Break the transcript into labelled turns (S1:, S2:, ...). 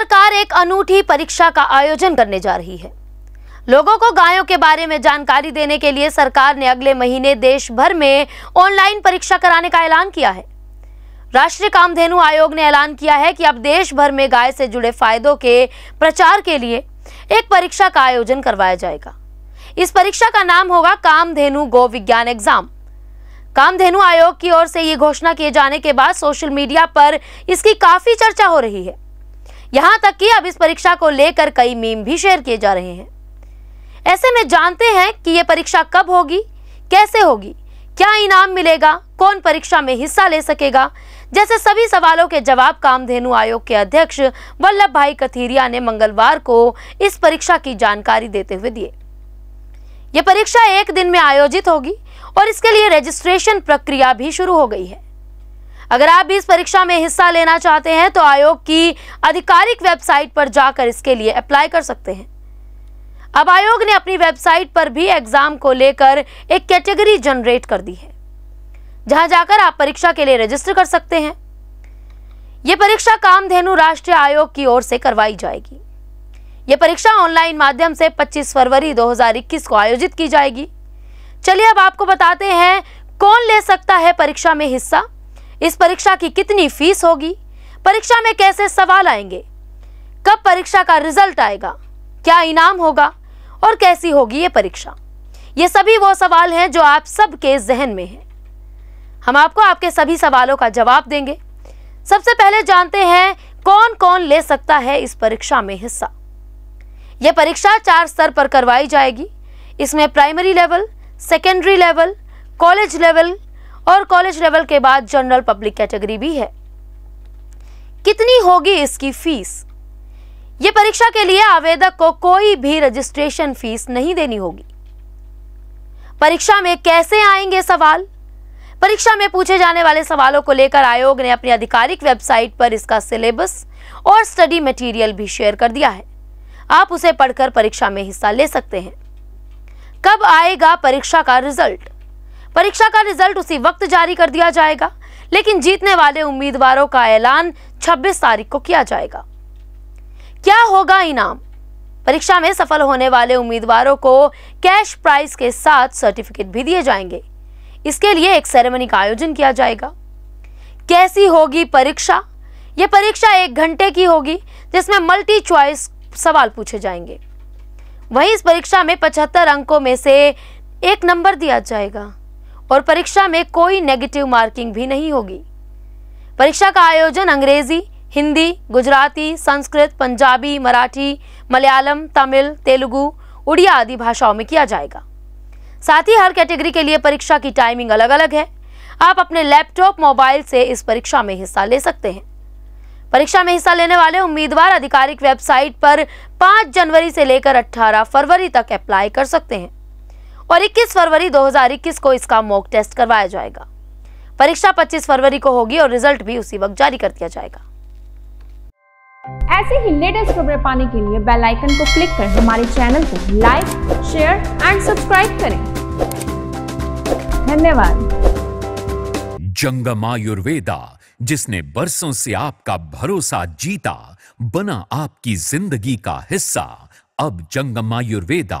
S1: सरकार एक अनूठी परीक्षा का आयोजन करने जा रही है लोगों को गायों के बारे में जानकारी देने के लिए सरकार ने अगले महीने देश भर में ऑनलाइन परीक्षा कराने का ऐलान किया है राष्ट्रीय कामधेनु आयोग ने ऐलान किया है कि अब देश भर में गाय से जुड़े फायदों के प्रचार के लिए एक परीक्षा का आयोजन करवाया जाएगा इस परीक्षा का नाम होगा कामधेनु गो विज्ञान एग्जाम कामधेनु आयोग की ओर से ये घोषणा किए जाने के बाद सोशल मीडिया पर इसकी काफी चर्चा हो रही है यहां तक कि अब इस परीक्षा को लेकर कई मीम भी शेयर किए जा रहे हैं ऐसे में जानते हैं कि ये परीक्षा कब होगी कैसे होगी क्या इनाम मिलेगा कौन परीक्षा में हिस्सा ले सकेगा जैसे सभी सवालों के जवाब कामधेनु आयोग के अध्यक्ष वल्लभ भाई कथीरिया ने मंगलवार को इस परीक्षा की जानकारी देते हुए दिए ये परीक्षा एक दिन में आयोजित होगी और इसके लिए रजिस्ट्रेशन प्रक्रिया भी शुरू हो गई है अगर आप भी इस परीक्षा में हिस्सा लेना चाहते हैं तो आयोग की आधिकारिक वेबसाइट पर जाकर इसके लिए अप्लाई कर सकते हैं अब आयोग ने अपनी वेबसाइट पर भी एग्जाम को लेकर एक कैटेगरी जनरेट कर दी है जहां जाकर आप परीक्षा के लिए रजिस्टर कर सकते हैं यह परीक्षा कामधेनु राष्ट्रीय आयोग की ओर से करवाई जाएगी यह परीक्षा ऑनलाइन माध्यम से 25 फरवरी 2021 को आयोजित की जाएगी चलिए अब आपको बताते हैं कौन ले सकता है परीक्षा में हिस्सा इस परीक्षा की कितनी फीस होगी परीक्षा में कैसे सवाल आएंगे कब परीक्षा का रिजल्ट आएगा क्या इनाम होगा और कैसी होगी ये परीक्षा ये सभी वो सवाल हैं जो आप सबके जहन में हैं हम आपको आपके सभी सवालों का जवाब देंगे सबसे पहले जानते हैं कौन कौन ले सकता है इस परीक्षा में हिस्सा यह परीक्षा चार स्तर पर करवाई जाएगी इसमें primary level secondary level college level और कॉलेज लेवल के बाद जनरल पब्लिक कैटेगरी भी है कितनी होगी इसकी फीस ये परीक्षा के लिए आवेदक को कोई भी रजिस्ट्रेशन फीस नहीं देनी होगी परीक्षा में कैसे आएंगे सवाल परीक्षा में पूछे जाने वाले सवालों को लेकर आयोग ने अपनी आधिकारिक वेबसाइट पर इसका सिलेबस और स्टडी मटेरियल भी शेयर कर दिया है आप उसे पढ़कर परीक्षा में हिस्सा ले सकते हैं कब आएगा परीक्षा का रिजल्ट परीक्षा का रिजल्ट उसी वक्त जारी कर दिया जाएगा लेकिन जीतने वाले उम्मीदवारों का ऐलान 26 तारीख को किया जाएगा क्या होगा इनाम परीक्षा में सफल होने वाले उम्मीदवारों को कैश प्राइज के साथ सर्टिफिकेट भी दिए जाएंगे इसके लिए एक सेरेमनी का आयोजन किया जाएगा कैसी होगी परीक्षा ये परीक्षा एक घंटे की होगी जिसमें मल्टी चॉइस सवाल पूछे जाएंगे वहीं इस परीक्षा में पचहत्तर अंकों में से एक नंबर दिया जाएगा और परीक्षा में कोई नेगेटिव मार्किंग भी नहीं होगी परीक्षा का आयोजन अंग्रेजी हिंदी गुजराती संस्कृत पंजाबी मराठी मलयालम तमिल तेलुगु उड़िया आदि भाषाओं में किया जाएगा साथ ही हर कैटेगरी के लिए परीक्षा की टाइमिंग अलग अलग है आप अपने लैपटॉप मोबाइल से इस परीक्षा में हिस्सा ले सकते हैं परीक्षा में हिस्सा लेने वाले उम्मीदवार आधिकारिक वेबसाइट पर 5 जनवरी से लेकर 18 फरवरी तक अप्लाई कर सकते हैं और 21 फरवरी 2021 को इसका मॉक टेस्ट करवाया जाएगा परीक्षा 25 फरवरी को होगी और रिजल्ट भी उसी वक्त जारी कर दिया जाएगा ऐसे ही लेटेस्ट खबरें पाने के लिए बेल आइकन को क्लिक कर हमारे चैनल को लाइक शेयर एंड सब्सक्राइब करें धन्यवाद
S2: जंगम आयुर्वेदा जिसने बरसों से आपका भरोसा जीता बना आपकी जिंदगी का हिस्सा अब जंगम आयुर्वेदा